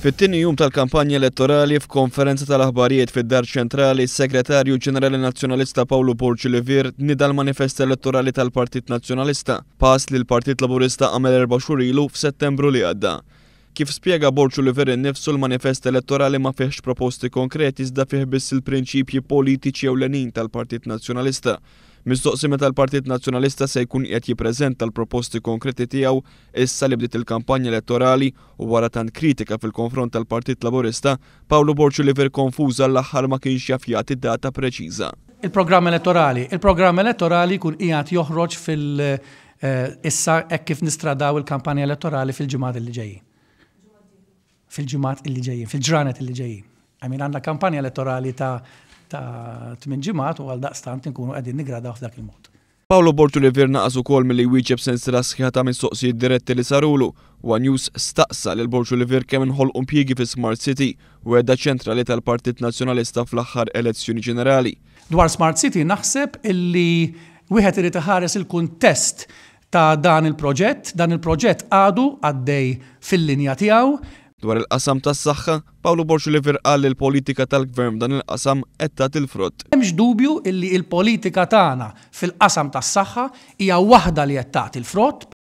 Fit-tieni jum tal-kampanja elettorali f'konferenza tal-aħbarijiet fid-Dar Ċentrali, segretarju Ġenerali Nazzjonalista Pawlu Porċilivir nida l-manifest elettorali tal-Partit Nazzjonalista, pass li l-Partit Laburista għamel erba' xhur ilu f'Settembru li għadda. Kif spjega Borċilivir innifsu l-manifest elettorali ma fiex proposti konkreti iżda fih biss il-prinċipji politiċi ewlenin tal-Partit Nazzjonalista Mistoqsi meta l-Partit Nazzjonalista se jkun qed jippreżenta l-proposti konkreti tiegħu issa li bdiet il-kampanja elettorali u wara tant kritika fil-konfront tal-Partit Laburista, Pawlu Borċu li ver konfuża l-aħħar ma kienx jafjati data preċiża. Il-programm elettorali. Il-programm elettorali kun qiegħed joħroġ fil- eh, issa hekk kif nistradaw il-kampanja elettorali fil-ġimgħat li ġejjin. Fil-ġimgħat li ġejjin, fil-ġranet li ġejjin. Għamil għanna kampanja elettorali ta' ta' tmin ġimgħat u għal daqstant inkunu qegħdin nigradaw f'dak il-mod. Paolo Bortu li għazu kol ukoll li wieġeb sensila sħiħa ta' soqsi diretti li sarulu u News staqsa l Bortu li vir kemm hol impjiegi fi Smart City u għedda ċentrali tal-Partit Nazzjonalista fl-aħħar elezzjoni ġenerali. Dwar Smart City naħseb illi wieħed irid iħares il-kuntest ta' dan il-proġett, dan il-proġett għadu għaddej fil-linja tiegħu, Dwar il-qasam tas saħħa Pawlu Borxuliver qal il politika tal-gvern dan il-qasam qed tagħti il-frott. Hemmx dubju illi l-politika tagħna fil-qasam tas saħħa hija waħda li qed tagħti il-frott